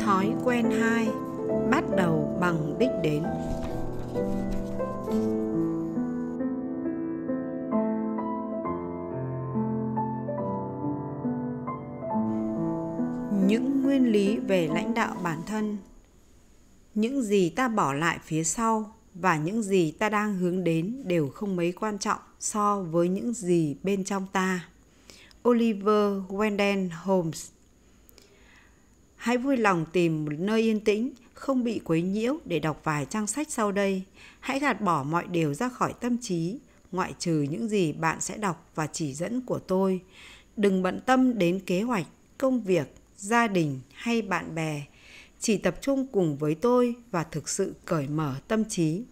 thói quen hai bắt đầu bằng đích đến về lãnh đạo bản thân những gì ta bỏ lại phía sau và những gì ta đang hướng đến đều không mấy quan trọng so với những gì bên trong ta oliver wendell holmes hãy vui lòng tìm một nơi yên tĩnh không bị quấy nhiễu để đọc vài trang sách sau đây hãy gạt bỏ mọi điều ra khỏi tâm trí ngoại trừ những gì bạn sẽ đọc và chỉ dẫn của tôi đừng bận tâm đến kế hoạch công việc gia đình hay bạn bè chỉ tập trung cùng với tôi và thực sự cởi mở tâm trí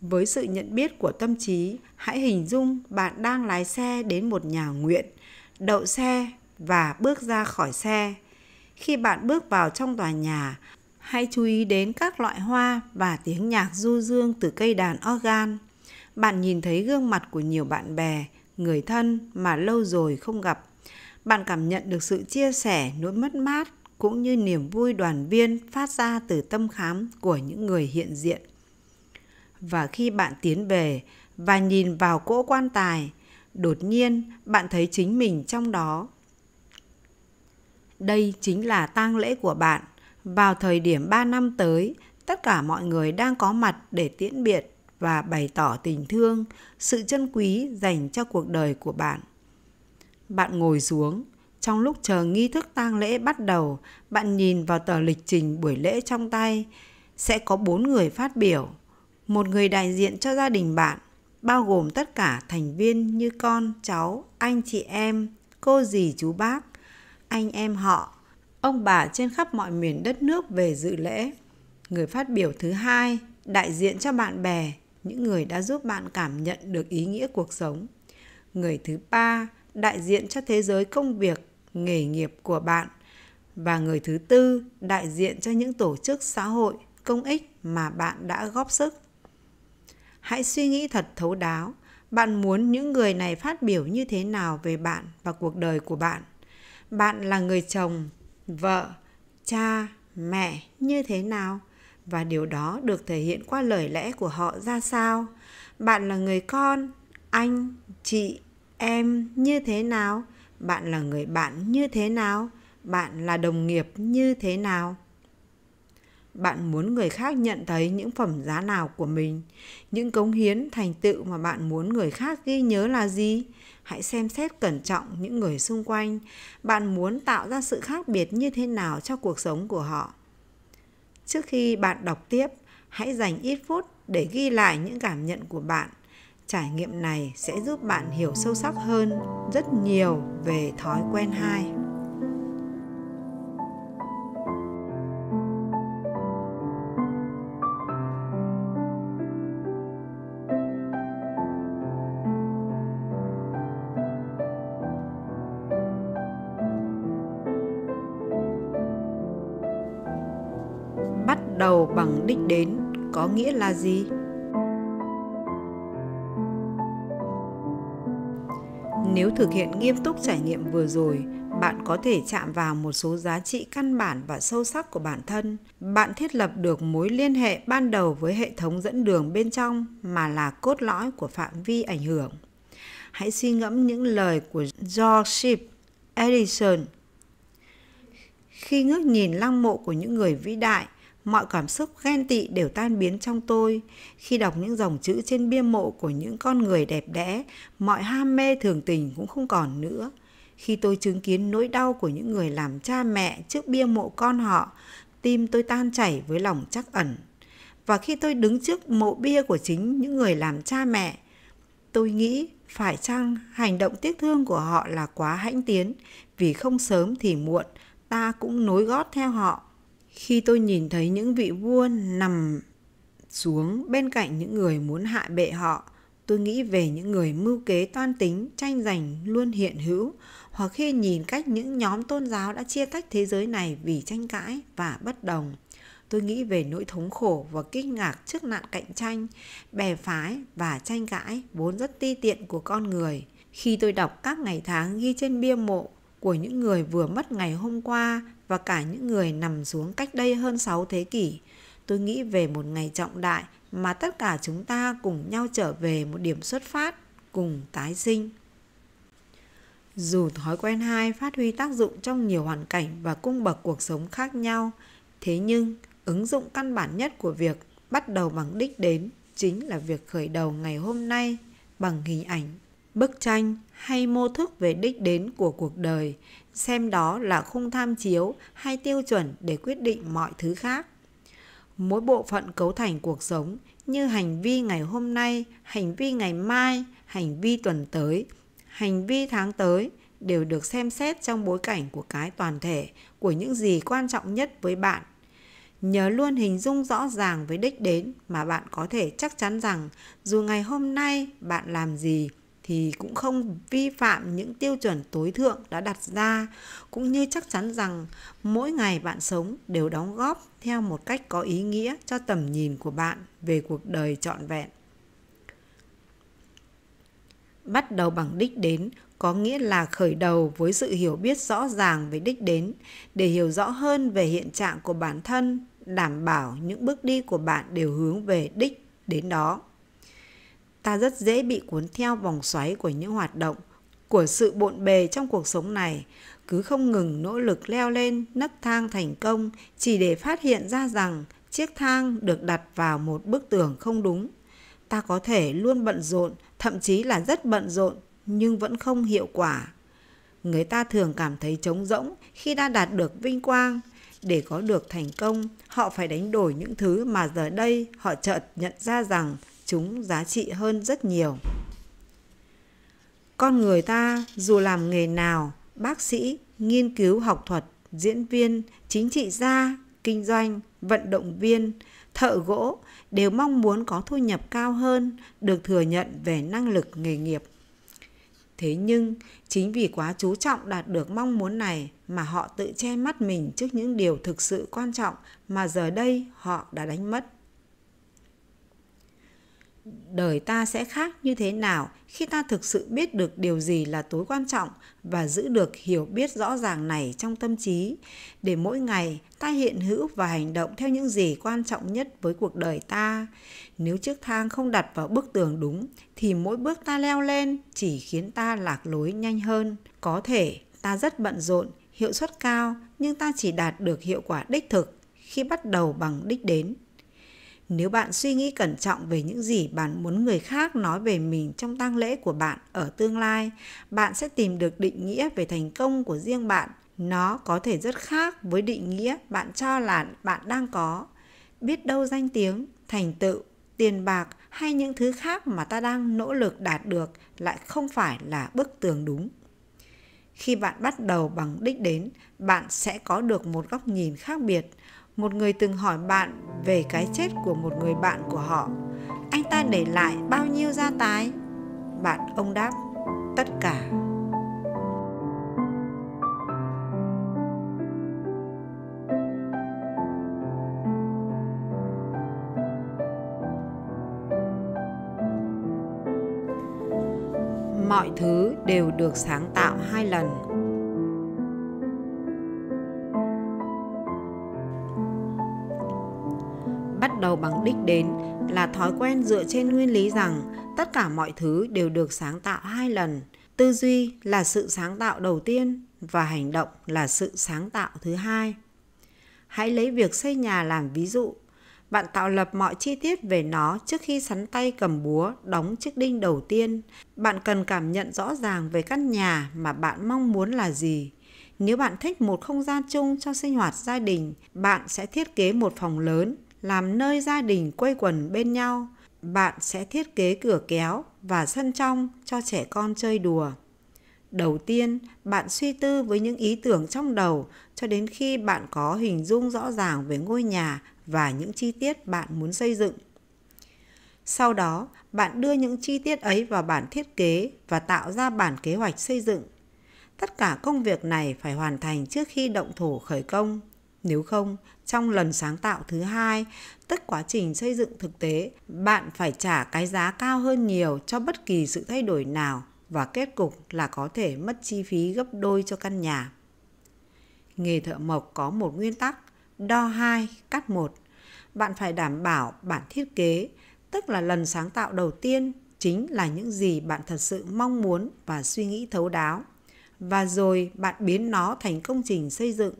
với sự nhận biết của tâm trí hãy hình dung bạn đang lái xe đến một nhà nguyện đậu xe và bước ra khỏi xe khi bạn bước vào trong tòa nhà hãy chú ý đến các loại hoa và tiếng nhạc du dương từ cây đàn organ bạn nhìn thấy gương mặt của nhiều bạn bè người thân mà lâu rồi không gặp bạn cảm nhận được sự chia sẻ nỗi mất mát cũng như niềm vui đoàn viên phát ra từ tâm khám của những người hiện diện và khi bạn tiến về và nhìn vào cỗ quan tài đột nhiên bạn thấy chính mình trong đó đây chính là tang lễ của bạn vào thời điểm 3 năm tới tất cả mọi người đang có mặt để tiễn biệt và bày tỏ tình thương sự chân quý dành cho cuộc đời của bạn bạn ngồi xuống, trong lúc chờ nghi thức tang lễ bắt đầu, bạn nhìn vào tờ lịch trình buổi lễ trong tay, sẽ có bốn người phát biểu, một người đại diện cho gia đình bạn, bao gồm tất cả thành viên như con, cháu, anh chị em, cô dì chú bác, anh em họ, ông bà trên khắp mọi miền đất nước về dự lễ. Người phát biểu thứ hai đại diện cho bạn bè, những người đã giúp bạn cảm nhận được ý nghĩa cuộc sống. Người thứ ba đại diện cho thế giới công việc, nghề nghiệp của bạn và người thứ tư đại diện cho những tổ chức xã hội, công ích mà bạn đã góp sức. Hãy suy nghĩ thật thấu đáo, bạn muốn những người này phát biểu như thế nào về bạn và cuộc đời của bạn. Bạn là người chồng, vợ, cha, mẹ như thế nào? và điều đó được thể hiện qua lời lẽ của họ ra sao bạn là người con anh chị em như thế nào bạn là người bạn như thế nào bạn là đồng nghiệp như thế nào bạn muốn người khác nhận thấy những phẩm giá nào của mình những cống hiến thành tựu mà bạn muốn người khác ghi nhớ là gì hãy xem xét cẩn trọng những người xung quanh bạn muốn tạo ra sự khác biệt như thế nào cho cuộc sống của họ trước khi bạn đọc tiếp hãy dành ít phút để ghi lại những cảm nhận của bạn trải nghiệm này sẽ giúp bạn hiểu sâu sắc hơn rất nhiều về thói quen hai bắt đầu bằng đích đến có nghĩa là gì Nếu thực hiện nghiêm túc trải nghiệm vừa rồi, bạn có thể chạm vào một số giá trị căn bản và sâu sắc của bản thân. Bạn thiết lập được mối liên hệ ban đầu với hệ thống dẫn đường bên trong mà là cốt lõi của phạm vi ảnh hưởng. Hãy suy ngẫm những lời của George Edison. Khi ngước nhìn lăng mộ của những người vĩ đại – mọi cảm xúc ghen tị đều tan biến trong tôi. Khi đọc những dòng chữ trên bia mộ của những con người đẹp đẽ, mọi ham mê thường tình cũng không còn nữa. Khi tôi chứng kiến nỗi đau của những người làm cha mẹ trước bia mộ con họ, tim tôi tan chảy với lòng chắc ẩn. Và khi tôi đứng trước mộ bia của chính những người làm cha mẹ, tôi nghĩ phải chăng hành động tiếc thương của họ là quá hãnh tiến, vì không sớm thì muộn, ta cũng nối gót theo họ khi tôi nhìn thấy những vị vua nằm xuống bên cạnh những người muốn hại bệ họ tôi nghĩ về những người mưu kế toan tính tranh giành luôn hiện hữu hoặc khi nhìn cách những nhóm tôn giáo đã chia tách thế giới này vì tranh cãi và bất đồng tôi nghĩ về nỗi thống khổ và kinh ngạc trước nạn cạnh tranh bè phái và tranh cãi vốn rất ti tiện của con người khi tôi đọc các ngày tháng ghi trên bia mộ của những người vừa mất ngày hôm qua và cả những người nằm xuống cách đây hơn 6 thế kỷ. Tôi nghĩ về một ngày trọng đại mà tất cả chúng ta cùng nhau trở về một điểm xuất phát, cùng tái sinh. Dù thói quen hai phát huy tác dụng trong nhiều hoàn cảnh và cung bậc cuộc sống khác nhau, thế nhưng ứng dụng căn bản nhất của việc bắt đầu bằng đích đến chính là việc khởi đầu ngày hôm nay bằng hình ảnh, bức tranh hay mô thức về đích đến của cuộc đời xem đó là khung tham chiếu hay tiêu chuẩn để quyết định mọi thứ khác mỗi bộ phận cấu thành cuộc sống như hành vi ngày hôm nay hành vi ngày mai hành vi tuần tới hành vi tháng tới đều được xem xét trong bối cảnh của cái toàn thể của những gì quan trọng nhất với bạn nhớ luôn hình dung rõ ràng với đích đến mà bạn có thể chắc chắn rằng dù ngày hôm nay bạn làm gì thì cũng không vi phạm những tiêu chuẩn tối thượng đã đặt ra cũng như chắc chắn rằng mỗi ngày bạn sống đều đóng góp theo một cách có ý nghĩa cho tầm nhìn của bạn về cuộc đời trọn vẹn bắt đầu bằng đích đến có nghĩa là khởi đầu với sự hiểu biết rõ ràng về đích đến để hiểu rõ hơn về hiện trạng của bản thân đảm bảo những bước đi của bạn đều hướng về đích đến đó ta rất dễ bị cuốn theo vòng xoáy của những hoạt động của sự bộn bề trong cuộc sống này cứ không ngừng nỗ lực leo lên nấc thang thành công chỉ để phát hiện ra rằng chiếc thang được đặt vào một bức tường không đúng ta có thể luôn bận rộn thậm chí là rất bận rộn nhưng vẫn không hiệu quả người ta thường cảm thấy trống rỗng khi đã đạt được vinh quang để có được thành công họ phải đánh đổi những thứ mà giờ đây họ chợt nhận ra rằng chúng giá trị hơn rất nhiều con người ta dù làm nghề nào bác sĩ nghiên cứu học thuật diễn viên chính trị gia kinh doanh vận động viên thợ gỗ đều mong muốn có thu nhập cao hơn được thừa nhận về năng lực nghề nghiệp thế nhưng chính vì quá chú trọng đạt được mong muốn này mà họ tự che mắt mình trước những điều thực sự quan trọng mà giờ đây họ đã đánh mất đời ta sẽ khác như thế nào khi ta thực sự biết được điều gì là tối quan trọng và giữ được hiểu biết rõ ràng này trong tâm trí để mỗi ngày ta hiện hữu và hành động theo những gì quan trọng nhất với cuộc đời ta nếu chiếc thang không đặt vào bức tường đúng thì mỗi bước ta leo lên chỉ khiến ta lạc lối nhanh hơn có thể ta rất bận rộn hiệu suất cao nhưng ta chỉ đạt được hiệu quả đích thực khi bắt đầu bằng đích đến nếu bạn suy nghĩ cẩn trọng về những gì bạn muốn người khác nói về mình trong tang lễ của bạn ở tương lai bạn sẽ tìm được định nghĩa về thành công của riêng bạn nó có thể rất khác với định nghĩa bạn cho là bạn đang có biết đâu danh tiếng thành tựu tiền bạc hay những thứ khác mà ta đang nỗ lực đạt được lại không phải là bức tường đúng khi bạn bắt đầu bằng đích đến bạn sẽ có được một góc nhìn khác biệt một người từng hỏi bạn về cái chết của một người bạn của họ anh ta để lại bao nhiêu gia tài bạn ông đáp tất cả mọi thứ đều được sáng tạo hai lần đầu bằng đích đến là thói quen dựa trên nguyên lý rằng tất cả mọi thứ đều được sáng tạo hai lần tư duy là sự sáng tạo đầu tiên và hành động là sự sáng tạo thứ hai hãy lấy việc xây nhà làm ví dụ bạn tạo lập mọi chi tiết về nó trước khi sắn tay cầm búa đóng chiếc đinh đầu tiên bạn cần cảm nhận rõ ràng về căn nhà mà bạn mong muốn là gì nếu bạn thích một không gian chung cho sinh hoạt gia đình bạn sẽ thiết kế một phòng lớn làm nơi gia đình quây quần bên nhau bạn sẽ thiết kế cửa kéo và sân trong cho trẻ con chơi đùa đầu tiên bạn suy tư với những ý tưởng trong đầu cho đến khi bạn có hình dung rõ ràng về ngôi nhà và những chi tiết bạn muốn xây dựng sau đó bạn đưa những chi tiết ấy vào bản thiết kế và tạo ra bản kế hoạch xây dựng tất cả công việc này phải hoàn thành trước khi động thổ khởi công nếu không, trong lần sáng tạo thứ hai, tất quá trình xây dựng thực tế, bạn phải trả cái giá cao hơn nhiều cho bất kỳ sự thay đổi nào và kết cục là có thể mất chi phí gấp đôi cho căn nhà. Nghề thợ mộc có một nguyên tắc, đo 2, cắt 1. Bạn phải đảm bảo bản thiết kế, tức là lần sáng tạo đầu tiên chính là những gì bạn thật sự mong muốn và suy nghĩ thấu đáo. Và rồi bạn biến nó thành công trình xây dựng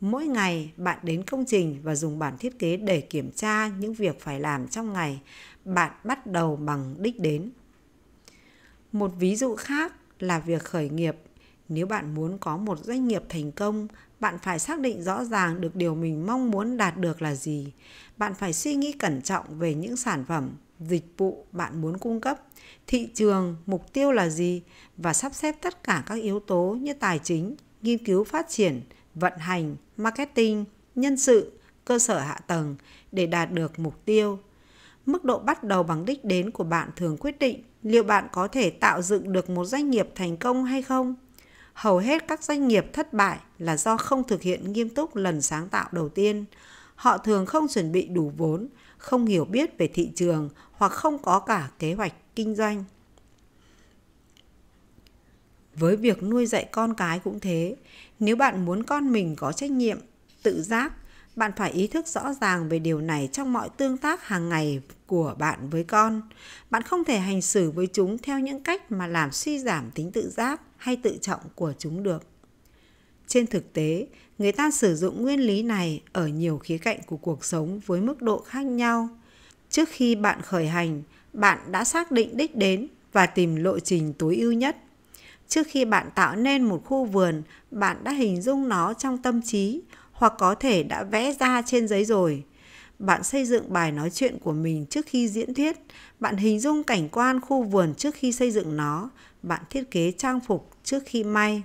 Mỗi ngày bạn đến công trình và dùng bản thiết kế để kiểm tra những việc phải làm trong ngày. Bạn bắt đầu bằng đích đến. Một ví dụ khác là việc khởi nghiệp. Nếu bạn muốn có một doanh nghiệp thành công, bạn phải xác định rõ ràng được điều mình mong muốn đạt được là gì. Bạn phải suy nghĩ cẩn trọng về những sản phẩm, dịch vụ bạn muốn cung cấp, thị trường, mục tiêu là gì và sắp xếp tất cả các yếu tố như tài chính, nghiên cứu phát triển, vận hành, marketing, nhân sự, cơ sở hạ tầng để đạt được mục tiêu. Mức độ bắt đầu bằng đích đến của bạn thường quyết định liệu bạn có thể tạo dựng được một doanh nghiệp thành công hay không. Hầu hết các doanh nghiệp thất bại là do không thực hiện nghiêm túc lần sáng tạo đầu tiên. Họ thường không chuẩn bị đủ vốn, không hiểu biết về thị trường hoặc không có cả kế hoạch kinh doanh với việc nuôi dạy con cái cũng thế nếu bạn muốn con mình có trách nhiệm tự giác bạn phải ý thức rõ ràng về điều này trong mọi tương tác hàng ngày của bạn với con bạn không thể hành xử với chúng theo những cách mà làm suy giảm tính tự giác hay tự trọng của chúng được trên thực tế người ta sử dụng nguyên lý này ở nhiều khía cạnh của cuộc sống với mức độ khác nhau trước khi bạn khởi hành bạn đã xác định đích đến và tìm lộ trình tối ưu nhất trước khi bạn tạo nên một khu vườn bạn đã hình dung nó trong tâm trí hoặc có thể đã vẽ ra trên giấy rồi bạn xây dựng bài nói chuyện của mình trước khi diễn thuyết bạn hình dung cảnh quan khu vườn trước khi xây dựng nó bạn thiết kế trang phục trước khi may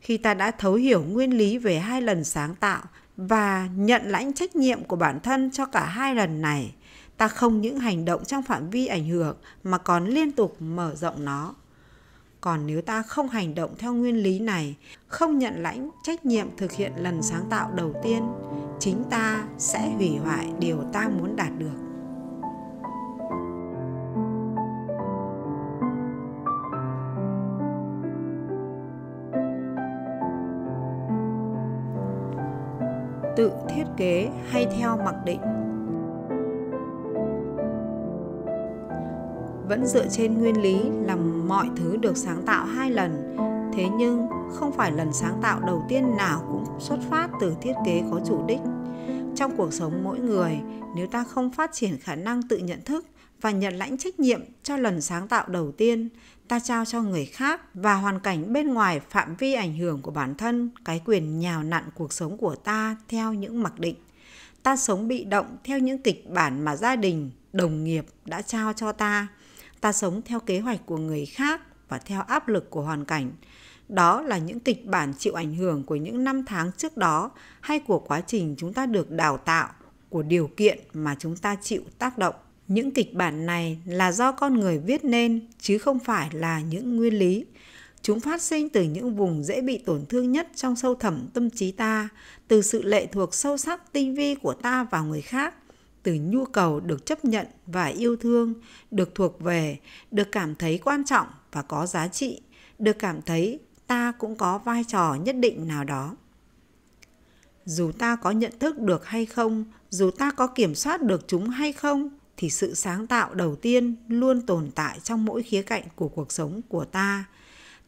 khi ta đã thấu hiểu nguyên lý về hai lần sáng tạo và nhận lãnh trách nhiệm của bản thân cho cả hai lần này ta không những hành động trong phạm vi ảnh hưởng mà còn liên tục mở rộng nó còn nếu ta không hành động theo nguyên lý này không nhận lãnh trách nhiệm thực hiện lần sáng tạo đầu tiên chính ta sẽ hủy hoại điều ta muốn đạt được tự thiết kế hay theo mặc định vẫn dựa trên nguyên lý là mọi thứ được sáng tạo hai lần thế nhưng không phải lần sáng tạo đầu tiên nào cũng xuất phát từ thiết kế có chủ đích trong cuộc sống mỗi người nếu ta không phát triển khả năng tự nhận thức và nhận lãnh trách nhiệm cho lần sáng tạo đầu tiên ta trao cho người khác và hoàn cảnh bên ngoài phạm vi ảnh hưởng của bản thân cái quyền nhào nặn cuộc sống của ta theo những mặc định ta sống bị động theo những kịch bản mà gia đình đồng nghiệp đã trao cho ta ta sống theo kế hoạch của người khác và theo áp lực của hoàn cảnh đó là những kịch bản chịu ảnh hưởng của những năm tháng trước đó hay của quá trình chúng ta được đào tạo của điều kiện mà chúng ta chịu tác động những kịch bản này là do con người viết nên chứ không phải là những nguyên lý chúng phát sinh từ những vùng dễ bị tổn thương nhất trong sâu thẳm tâm trí ta từ sự lệ thuộc sâu sắc tinh vi của ta vào người khác từ nhu cầu được chấp nhận và yêu thương được thuộc về được cảm thấy quan trọng và có giá trị được cảm thấy ta cũng có vai trò nhất định nào đó dù ta có nhận thức được hay không dù ta có kiểm soát được chúng hay không thì sự sáng tạo đầu tiên luôn tồn tại trong mỗi khía cạnh của cuộc sống của ta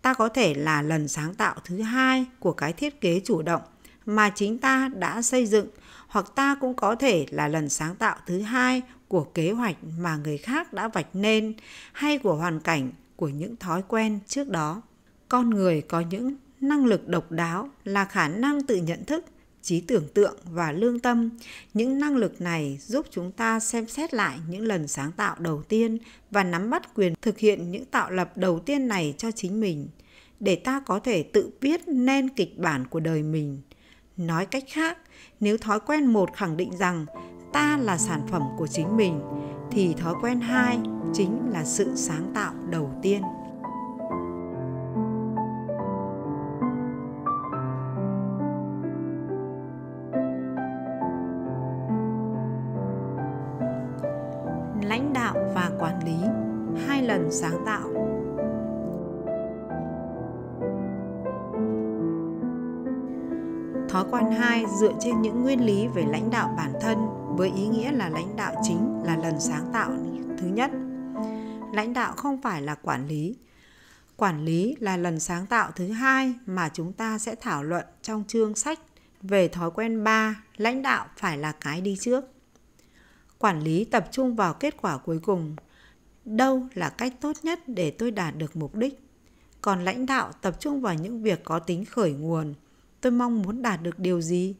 ta có thể là lần sáng tạo thứ hai của cái thiết kế chủ động mà chính ta đã xây dựng hoặc ta cũng có thể là lần sáng tạo thứ hai của kế hoạch mà người khác đã vạch nên hay của hoàn cảnh của những thói quen trước đó con người có những năng lực độc đáo là khả năng tự nhận thức trí tưởng tượng và lương tâm những năng lực này giúp chúng ta xem xét lại những lần sáng tạo đầu tiên và nắm bắt quyền thực hiện những tạo lập đầu tiên này cho chính mình để ta có thể tự viết nên kịch bản của đời mình nói cách khác nếu thói quen một khẳng định rằng ta là sản phẩm của chính mình thì thói quen hai chính là sự sáng tạo đầu tiên lãnh đạo và quản lý hai lần sáng tạo Thói quan 2 dựa trên những nguyên lý về lãnh đạo bản thân với ý nghĩa là lãnh đạo chính là lần sáng tạo thứ nhất. Lãnh đạo không phải là quản lý. Quản lý là lần sáng tạo thứ hai mà chúng ta sẽ thảo luận trong chương sách về thói quen 3, lãnh đạo phải là cái đi trước. Quản lý tập trung vào kết quả cuối cùng. Đâu là cách tốt nhất để tôi đạt được mục đích? Còn lãnh đạo tập trung vào những việc có tính khởi nguồn, tôi mong muốn đạt được điều gì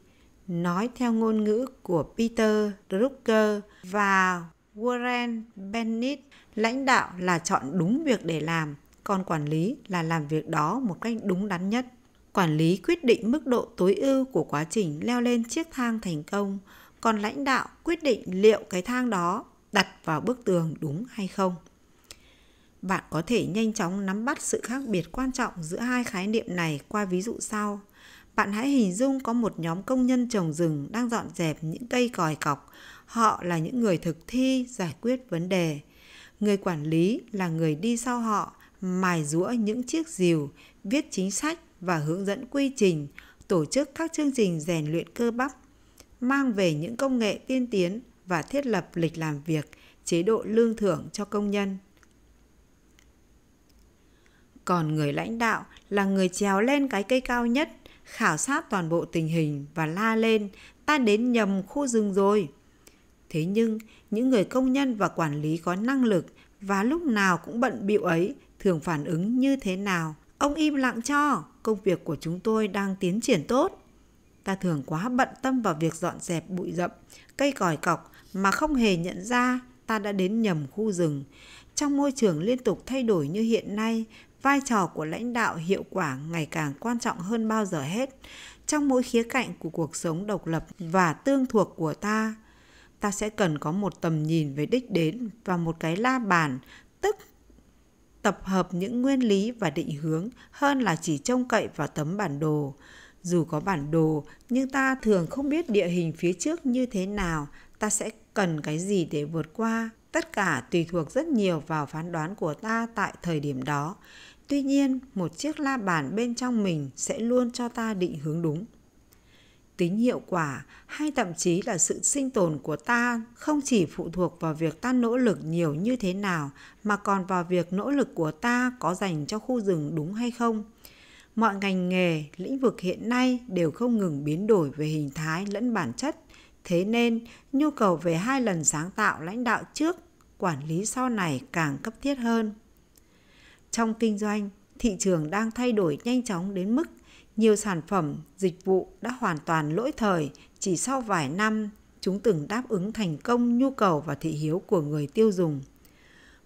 nói theo ngôn ngữ của Peter Drucker và Warren Bennett, lãnh đạo là chọn đúng việc để làm, còn quản lý là làm việc đó một cách đúng đắn nhất. Quản lý quyết định mức độ tối ưu của quá trình leo lên chiếc thang thành công, còn lãnh đạo quyết định liệu cái thang đó đặt vào bức tường đúng hay không. Bạn có thể nhanh chóng nắm bắt sự khác biệt quan trọng giữa hai khái niệm này qua ví dụ sau. Bạn hãy hình dung có một nhóm công nhân trồng rừng đang dọn dẹp những cây còi cọc. Họ là những người thực thi giải quyết vấn đề. Người quản lý là người đi sau họ, mài rũa những chiếc rìu, viết chính sách và hướng dẫn quy trình, tổ chức các chương trình rèn luyện cơ bắp, mang về những công nghệ tiên tiến và thiết lập lịch làm việc, chế độ lương thưởng cho công nhân. Còn người lãnh đạo là người trèo lên cái cây cao nhất khảo sát toàn bộ tình hình và la lên ta đến nhầm khu rừng rồi thế nhưng những người công nhân và quản lý có năng lực và lúc nào cũng bận bịu ấy thường phản ứng như thế nào ông im lặng cho công việc của chúng tôi đang tiến triển tốt ta thường quá bận tâm vào việc dọn dẹp bụi rậm cây còi cọc mà không hề nhận ra ta đã đến nhầm khu rừng trong môi trường liên tục thay đổi như hiện nay vai trò của lãnh đạo hiệu quả ngày càng quan trọng hơn bao giờ hết trong mỗi khía cạnh của cuộc sống độc lập và tương thuộc của ta ta sẽ cần có một tầm nhìn về đích đến và một cái la bàn tức tập hợp những nguyên lý và định hướng hơn là chỉ trông cậy vào tấm bản đồ dù có bản đồ nhưng ta thường không biết địa hình phía trước như thế nào ta sẽ cần cái gì để vượt qua tất cả tùy thuộc rất nhiều vào phán đoán của ta tại thời điểm đó tuy nhiên một chiếc la bàn bên trong mình sẽ luôn cho ta định hướng đúng tính hiệu quả hay thậm chí là sự sinh tồn của ta không chỉ phụ thuộc vào việc ta nỗ lực nhiều như thế nào mà còn vào việc nỗ lực của ta có dành cho khu rừng đúng hay không mọi ngành nghề lĩnh vực hiện nay đều không ngừng biến đổi về hình thái lẫn bản chất thế nên nhu cầu về hai lần sáng tạo lãnh đạo trước quản lý sau này càng cấp thiết hơn trong kinh doanh, thị trường đang thay đổi nhanh chóng đến mức nhiều sản phẩm, dịch vụ đã hoàn toàn lỗi thời chỉ sau vài năm chúng từng đáp ứng thành công nhu cầu và thị hiếu của người tiêu dùng.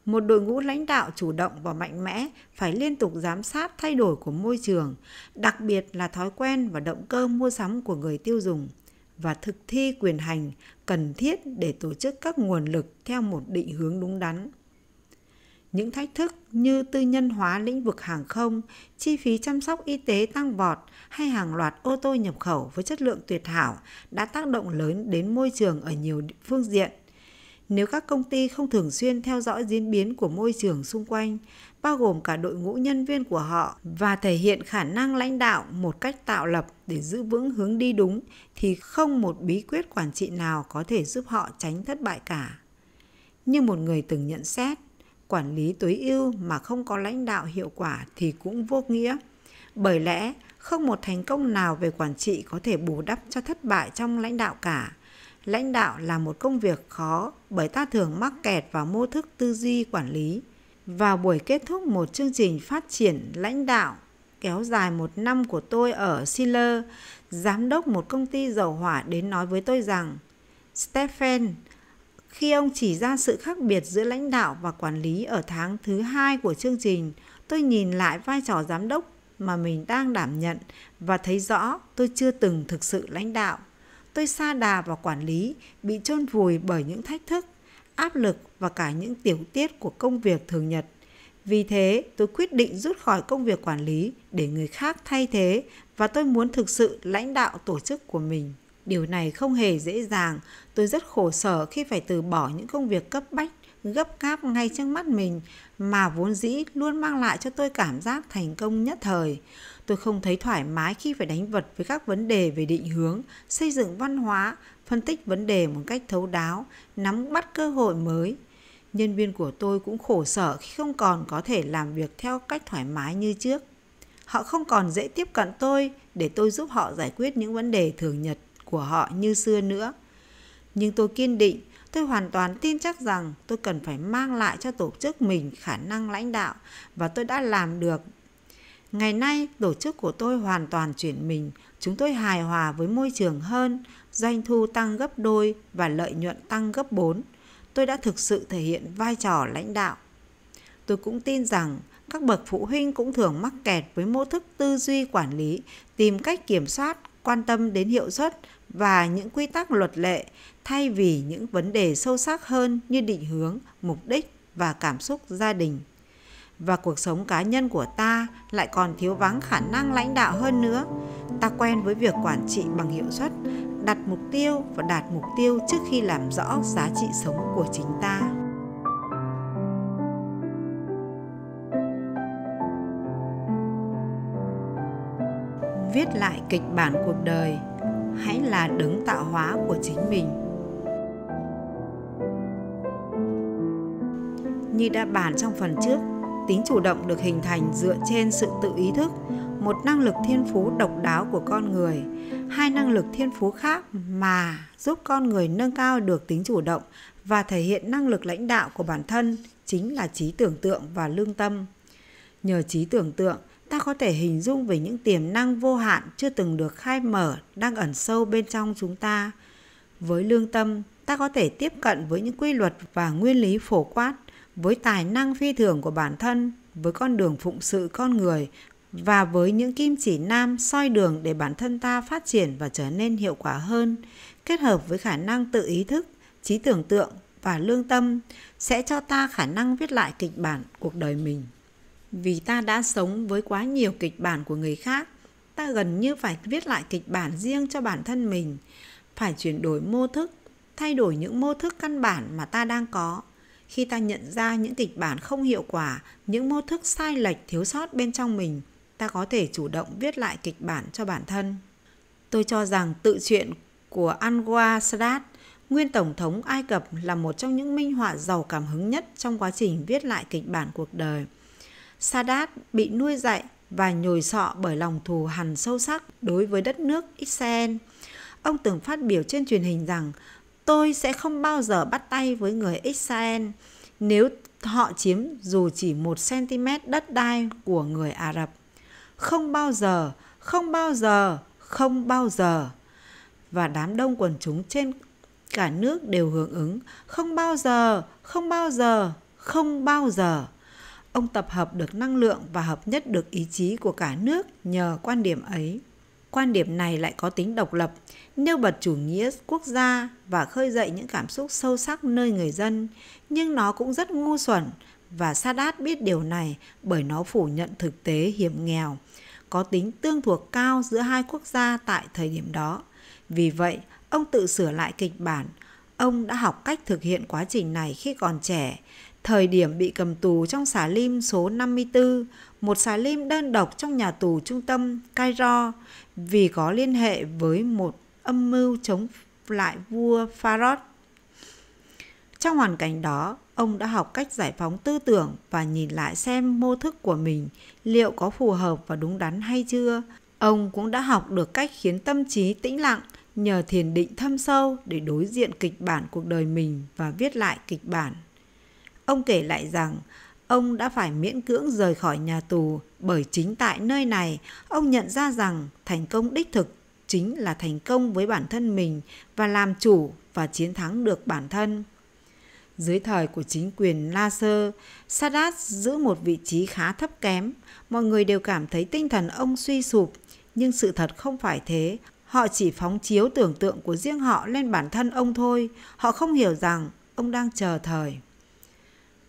Một đội ngũ lãnh đạo chủ động và mạnh mẽ phải liên tục giám sát thay đổi của môi trường, đặc biệt là thói quen và động cơ mua sắm của người tiêu dùng và thực thi quyền hành cần thiết để tổ chức các nguồn lực theo một định hướng đúng đắn những thách thức như tư nhân hóa lĩnh vực hàng không, chi phí chăm sóc y tế tăng vọt hay hàng loạt ô tô nhập khẩu với chất lượng tuyệt hảo đã tác động lớn đến môi trường ở nhiều phương diện. Nếu các công ty không thường xuyên theo dõi diễn biến của môi trường xung quanh, bao gồm cả đội ngũ nhân viên của họ và thể hiện khả năng lãnh đạo một cách tạo lập để giữ vững hướng đi đúng thì không một bí quyết quản trị nào có thể giúp họ tránh thất bại cả. Như một người từng nhận xét, quản lý tối ưu mà không có lãnh đạo hiệu quả thì cũng vô nghĩa bởi lẽ không một thành công nào về quản trị có thể bù đắp cho thất bại trong lãnh đạo cả lãnh đạo là một công việc khó bởi ta thường mắc kẹt vào mô thức tư duy quản lý vào buổi kết thúc một chương trình phát triển lãnh đạo kéo dài một năm của tôi ở Schiller, giám đốc một công ty dầu hỏa đến nói với tôi rằng Stephen, khi ông chỉ ra sự khác biệt giữa lãnh đạo và quản lý ở tháng thứ hai của chương trình, tôi nhìn lại vai trò giám đốc mà mình đang đảm nhận và thấy rõ tôi chưa từng thực sự lãnh đạo. Tôi xa đà vào quản lý, bị chôn vùi bởi những thách thức, áp lực và cả những tiểu tiết của công việc thường nhật. Vì thế, tôi quyết định rút khỏi công việc quản lý để người khác thay thế và tôi muốn thực sự lãnh đạo tổ chức của mình. Điều này không hề dễ dàng, tôi rất khổ sở khi phải từ bỏ những công việc cấp bách, gấp gáp ngay trước mắt mình mà vốn dĩ luôn mang lại cho tôi cảm giác thành công nhất thời. Tôi không thấy thoải mái khi phải đánh vật với các vấn đề về định hướng, xây dựng văn hóa, phân tích vấn đề một cách thấu đáo, nắm bắt cơ hội mới. Nhân viên của tôi cũng khổ sở khi không còn có thể làm việc theo cách thoải mái như trước. Họ không còn dễ tiếp cận tôi để tôi giúp họ giải quyết những vấn đề thường nhật của họ như xưa nữa. Nhưng tôi kiên định, tôi hoàn toàn tin chắc rằng tôi cần phải mang lại cho tổ chức mình khả năng lãnh đạo và tôi đã làm được. Ngày nay, tổ chức của tôi hoàn toàn chuyển mình, chúng tôi hài hòa với môi trường hơn, doanh thu tăng gấp đôi và lợi nhuận tăng gấp bốn. Tôi đã thực sự thể hiện vai trò lãnh đạo. Tôi cũng tin rằng các bậc phụ huynh cũng thường mắc kẹt với mô thức tư duy quản lý, tìm cách kiểm soát, quan tâm đến hiệu suất và những quy tắc luật lệ thay vì những vấn đề sâu sắc hơn như định hướng mục đích và cảm xúc gia đình và cuộc sống cá nhân của ta lại còn thiếu vắng khả năng lãnh đạo hơn nữa ta quen với việc quản trị bằng hiệu suất đặt mục tiêu và đạt mục tiêu trước khi làm rõ giá trị sống của chính ta viết lại kịch bản cuộc đời hãy là đứng tạo hóa của chính mình như đã bàn trong phần trước tính chủ động được hình thành dựa trên sự tự ý thức một năng lực thiên phú độc đáo của con người hai năng lực thiên phú khác mà giúp con người nâng cao được tính chủ động và thể hiện năng lực lãnh đạo của bản thân chính là trí tưởng tượng và lương tâm nhờ trí tưởng tượng ta có thể hình dung về những tiềm năng vô hạn chưa từng được khai mở đang ẩn sâu bên trong chúng ta với lương tâm ta có thể tiếp cận với những quy luật và nguyên lý phổ quát với tài năng phi thường của bản thân với con đường phụng sự con người và với những kim chỉ nam soi đường để bản thân ta phát triển và trở nên hiệu quả hơn kết hợp với khả năng tự ý thức trí tưởng tượng và lương tâm sẽ cho ta khả năng viết lại kịch bản cuộc đời mình vì ta đã sống với quá nhiều kịch bản của người khác ta gần như phải viết lại kịch bản riêng cho bản thân mình phải chuyển đổi mô thức thay đổi những mô thức căn bản mà ta đang có khi ta nhận ra những kịch bản không hiệu quả những mô thức sai lệch thiếu sót bên trong mình ta có thể chủ động viết lại kịch bản cho bản thân tôi cho rằng tự truyện của anwar sadat nguyên tổng thống ai cập là một trong những minh họa giàu cảm hứng nhất trong quá trình viết lại kịch bản cuộc đời Sadat bị nuôi dạy và nhồi sọ bởi lòng thù hằn sâu sắc đối với đất nước Israel. Ông từng phát biểu trên truyền hình rằng tôi sẽ không bao giờ bắt tay với người Israel nếu họ chiếm dù chỉ một cm đất đai của người Ả Rập. Không bao giờ, không bao giờ, không bao giờ. Và đám đông quần chúng trên cả nước đều hưởng ứng không bao giờ, không bao giờ, không bao giờ ông tập hợp được năng lượng và hợp nhất được ý chí của cả nước nhờ quan điểm ấy quan điểm này lại có tính độc lập nêu bật chủ nghĩa quốc gia và khơi dậy những cảm xúc sâu sắc nơi người dân nhưng nó cũng rất ngu xuẩn và Sadat biết điều này bởi nó phủ nhận thực tế hiểm nghèo có tính tương thuộc cao giữa hai quốc gia tại thời điểm đó vì vậy ông tự sửa lại kịch bản ông đã học cách thực hiện quá trình này khi còn trẻ Thời điểm bị cầm tù trong xà lim số 54, một xà lim đơn độc trong nhà tù trung tâm Cairo vì có liên hệ với một âm mưu chống lại vua Farod. Trong hoàn cảnh đó, ông đã học cách giải phóng tư tưởng và nhìn lại xem mô thức của mình liệu có phù hợp và đúng đắn hay chưa. Ông cũng đã học được cách khiến tâm trí tĩnh lặng nhờ thiền định thâm sâu để đối diện kịch bản cuộc đời mình và viết lại kịch bản Ông kể lại rằng ông đã phải miễn cưỡng rời khỏi nhà tù bởi chính tại nơi này ông nhận ra rằng thành công đích thực chính là thành công với bản thân mình và làm chủ và chiến thắng được bản thân. Dưới thời của chính quyền La Sơ, Sadat giữ một vị trí khá thấp kém. Mọi người đều cảm thấy tinh thần ông suy sụp, nhưng sự thật không phải thế. Họ chỉ phóng chiếu tưởng tượng của riêng họ lên bản thân ông thôi. Họ không hiểu rằng ông đang chờ thời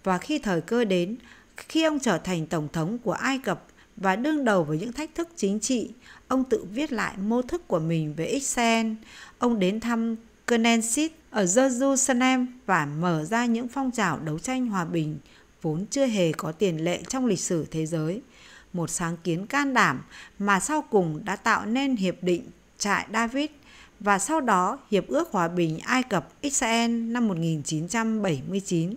và khi thời cơ đến, khi ông trở thành tổng thống của Ai Cập và đương đầu với những thách thức chính trị, ông tự viết lại mô thức của mình về Israel. Ông đến thăm Knesset ở Jerusalem và mở ra những phong trào đấu tranh hòa bình vốn chưa hề có tiền lệ trong lịch sử thế giới. Một sáng kiến can đảm mà sau cùng đã tạo nên Hiệp định Trại David và sau đó Hiệp ước Hòa bình Ai Cập-Israel năm 1979.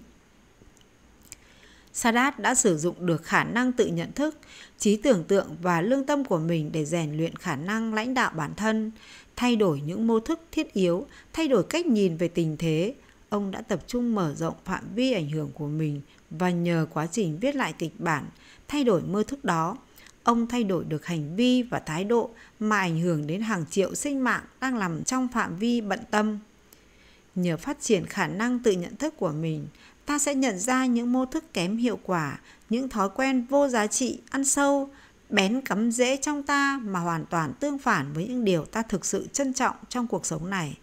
Sadat đã sử dụng được khả năng tự nhận thức, trí tưởng tượng và lương tâm của mình để rèn luyện khả năng lãnh đạo bản thân, thay đổi những mô thức thiết yếu, thay đổi cách nhìn về tình thế. Ông đã tập trung mở rộng phạm vi ảnh hưởng của mình và nhờ quá trình viết lại kịch bản, thay đổi mơ thức đó, ông thay đổi được hành vi và thái độ mà ảnh hưởng đến hàng triệu sinh mạng đang nằm trong phạm vi bận tâm. Nhờ phát triển khả năng tự nhận thức của mình, ta sẽ nhận ra những mô thức kém hiệu quả, những thói quen vô giá trị, ăn sâu, bén cắm rễ trong ta mà hoàn toàn tương phản với những điều ta thực sự trân trọng trong cuộc sống này.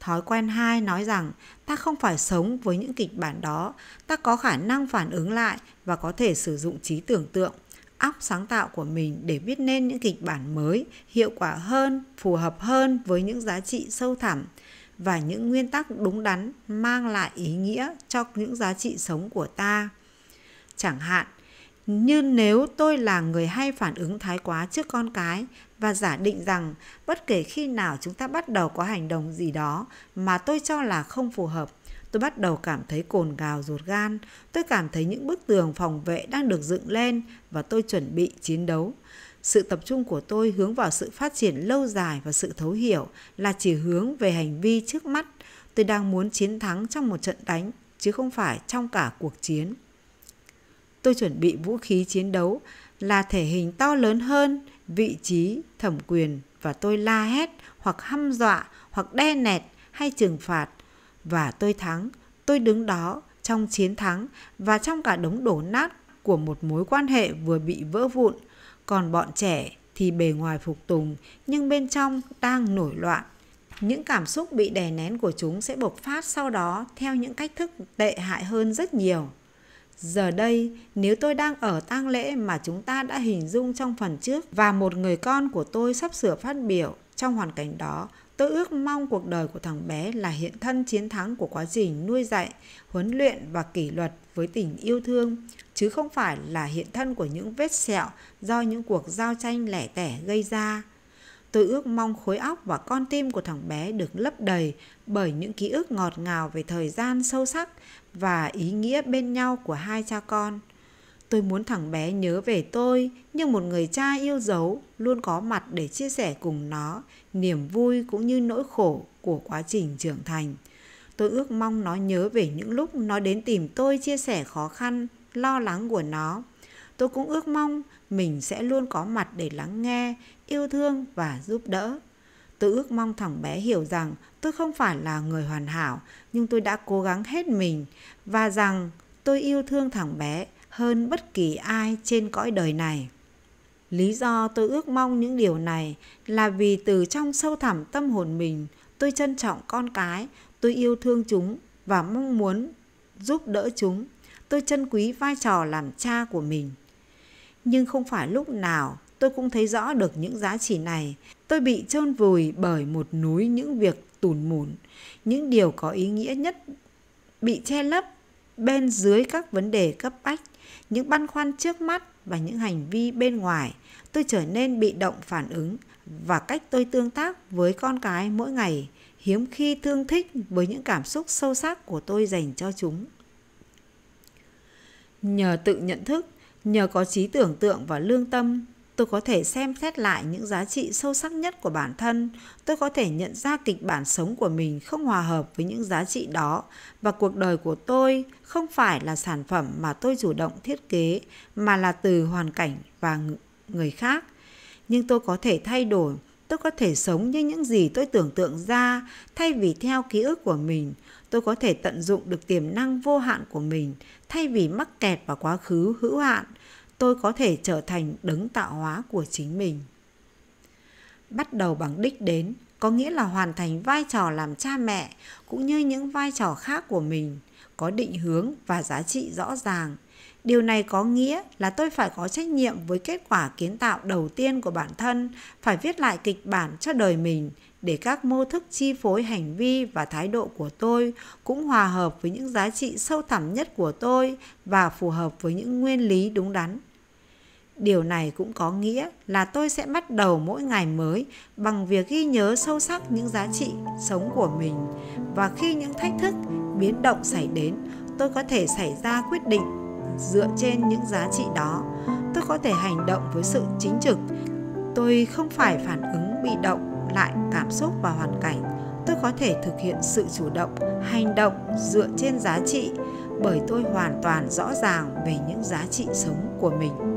Thói quen 2 nói rằng ta không phải sống với những kịch bản đó, ta có khả năng phản ứng lại và có thể sử dụng trí tưởng tượng, óc sáng tạo của mình để viết nên những kịch bản mới, hiệu quả hơn, phù hợp hơn với những giá trị sâu thẳm, và những nguyên tắc đúng đắn mang lại ý nghĩa cho những giá trị sống của ta chẳng hạn như nếu tôi là người hay phản ứng thái quá trước con cái và giả định rằng bất kể khi nào chúng ta bắt đầu có hành động gì đó mà tôi cho là không phù hợp tôi bắt đầu cảm thấy cồn gào ruột gan tôi cảm thấy những bức tường phòng vệ đang được dựng lên và tôi chuẩn bị chiến đấu sự tập trung của tôi hướng vào sự phát triển lâu dài và sự thấu hiểu là chỉ hướng về hành vi trước mắt tôi đang muốn chiến thắng trong một trận đánh chứ không phải trong cả cuộc chiến tôi chuẩn bị vũ khí chiến đấu là thể hình to lớn hơn vị trí thẩm quyền và tôi la hét hoặc hăm dọa hoặc đe nẹt hay trừng phạt và tôi thắng tôi đứng đó trong chiến thắng và trong cả đống đổ nát của một mối quan hệ vừa bị vỡ vụn còn bọn trẻ thì bề ngoài phục tùng nhưng bên trong đang nổi loạn những cảm xúc bị đè nén của chúng sẽ bộc phát sau đó theo những cách thức tệ hại hơn rất nhiều giờ đây nếu tôi đang ở tang lễ mà chúng ta đã hình dung trong phần trước và một người con của tôi sắp sửa phát biểu trong hoàn cảnh đó tôi ước mong cuộc đời của thằng bé là hiện thân chiến thắng của quá trình nuôi dạy huấn luyện và kỷ luật với tình yêu thương chứ không phải là hiện thân của những vết sẹo do những cuộc giao tranh lẻ tẻ gây ra. Tôi ước mong khối óc và con tim của thằng bé được lấp đầy bởi những ký ức ngọt ngào về thời gian sâu sắc và ý nghĩa bên nhau của hai cha con. Tôi muốn thằng bé nhớ về tôi như một người cha yêu dấu luôn có mặt để chia sẻ cùng nó niềm vui cũng như nỗi khổ của quá trình trưởng thành. Tôi ước mong nó nhớ về những lúc nó đến tìm tôi chia sẻ khó khăn lo lắng của nó tôi cũng ước mong mình sẽ luôn có mặt để lắng nghe yêu thương và giúp đỡ tôi ước mong thằng bé hiểu rằng tôi không phải là người hoàn hảo nhưng tôi đã cố gắng hết mình và rằng tôi yêu thương thằng bé hơn bất kỳ ai trên cõi đời này lý do tôi ước mong những điều này là vì từ trong sâu thẳm tâm hồn mình tôi trân trọng con cái tôi yêu thương chúng và mong muốn giúp đỡ chúng tôi trân quý vai trò làm cha của mình nhưng không phải lúc nào tôi cũng thấy rõ được những giá trị này tôi bị chôn vùi bởi một núi những việc tùn mùn những điều có ý nghĩa nhất bị che lấp bên dưới các vấn đề cấp bách những băn khoăn trước mắt và những hành vi bên ngoài tôi trở nên bị động phản ứng và cách tôi tương tác với con cái mỗi ngày hiếm khi thương thích với những cảm xúc sâu sắc của tôi dành cho chúng Nhờ tự nhận thức, nhờ có trí tưởng tượng và lương tâm, tôi có thể xem xét lại những giá trị sâu sắc nhất của bản thân, tôi có thể nhận ra kịch bản sống của mình không hòa hợp với những giá trị đó và cuộc đời của tôi không phải là sản phẩm mà tôi chủ động thiết kế mà là từ hoàn cảnh và người khác. Nhưng tôi có thể thay đổi, tôi có thể sống như những gì tôi tưởng tượng ra thay vì theo ký ức của mình tôi có thể tận dụng được tiềm năng vô hạn của mình thay vì mắc kẹt vào quá khứ hữu hạn tôi có thể trở thành đấng tạo hóa của chính mình bắt đầu bằng đích đến có nghĩa là hoàn thành vai trò làm cha mẹ cũng như những vai trò khác của mình có định hướng và giá trị rõ ràng điều này có nghĩa là tôi phải có trách nhiệm với kết quả kiến tạo đầu tiên của bản thân phải viết lại kịch bản cho đời mình để các mô thức chi phối hành vi và thái độ của tôi cũng hòa hợp với những giá trị sâu thẳm nhất của tôi và phù hợp với những nguyên lý đúng đắn điều này cũng có nghĩa là tôi sẽ bắt đầu mỗi ngày mới bằng việc ghi nhớ sâu sắc những giá trị sống của mình và khi những thách thức biến động xảy đến tôi có thể xảy ra quyết định dựa trên những giá trị đó tôi có thể hành động với sự chính trực tôi không phải phản ứng bị động lại cảm xúc và hoàn cảnh tôi có thể thực hiện sự chủ động hành động dựa trên giá trị bởi tôi hoàn toàn rõ ràng về những giá trị sống của mình